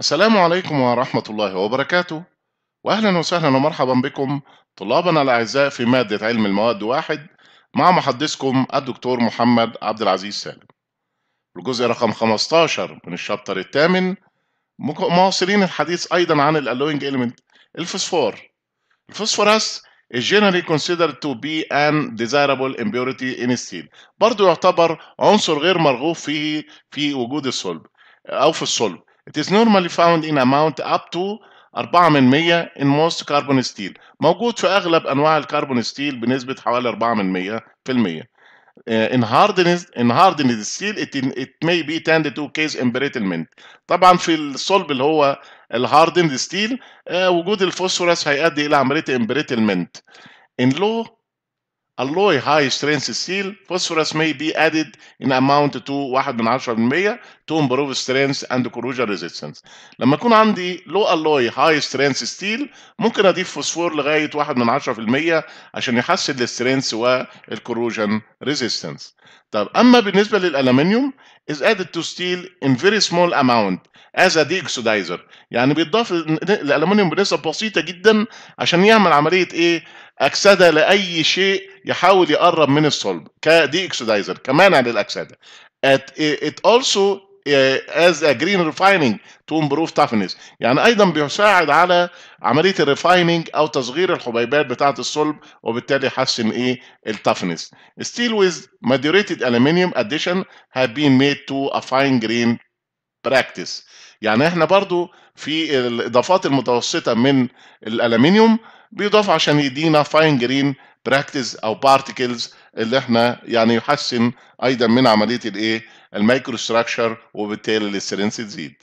السلام عليكم ورحمة الله وبركاته وأهلا وسهلا ومرحبا بكم طلابنا الأعزاء في مادة علم المواد واحد مع محدثكم الدكتور محمد عبد العزيز سالم الجزء رقم 15 من الشابتر الثامن مواصلين الحديث أيضا عن الألوينج إليمنت الفوسفور الفسفورس is generally considered to be an desirable impurity in steel برضه يعتبر عنصر غير مرغوب فيه في وجود الصلب أو في الصلب It is normally found in amount up to 4 من 100 in most carbon steel موجود في أغلب أنواع الكربون ستيل بنسبة حوالي 4 من 100 في المية in hardened in hardened steel it, it may be tend to case embrittlement طبعا في الصلب اللي هو الهاردند ستيل وجود الفوسفورس هيؤدي الى عمليه embrittlement in low alloy high strength steel, phosphorus may be added in amount to 1 من 10% to improve strength and corrosion resistance. لما يكون عندي low alloy high strength steel ممكن اضيف فوسفور لغايه 1 من 10% عشان يحسن السترينث والكوروجن resistance طب اما بالنسبه للألمنيوم is added to steel in very small amount as a deoxidizer يعني بيضاف الألمنيوم بنسب بسيطه جدا عشان يعمل عمليه ايه اكسده لاي شيء يحاول يقرب من الصلب كديوكسيدايزر كمانع للاكسده it also آه، as a green refining to improve toughness يعني ايضا بيساعد على عمليه الريفايننج او تصغير الحبيبات بتاعه الصلب وبالتالي يحسن ايه التفنس ستيل ويز ماديوريتد الومنيوم اديشن هاف بين ميد تو ا فاين جرين براكتس يعني احنا برضو في الاضافات المتوسطه من الالومنيوم بيضاف عشان يدينا فاين جرين براكتس او بارتكلز اللي احنا يعني يحسن ايضا من عمليه الايه المايكروستراكشر وبالتالي للسيرين تزيد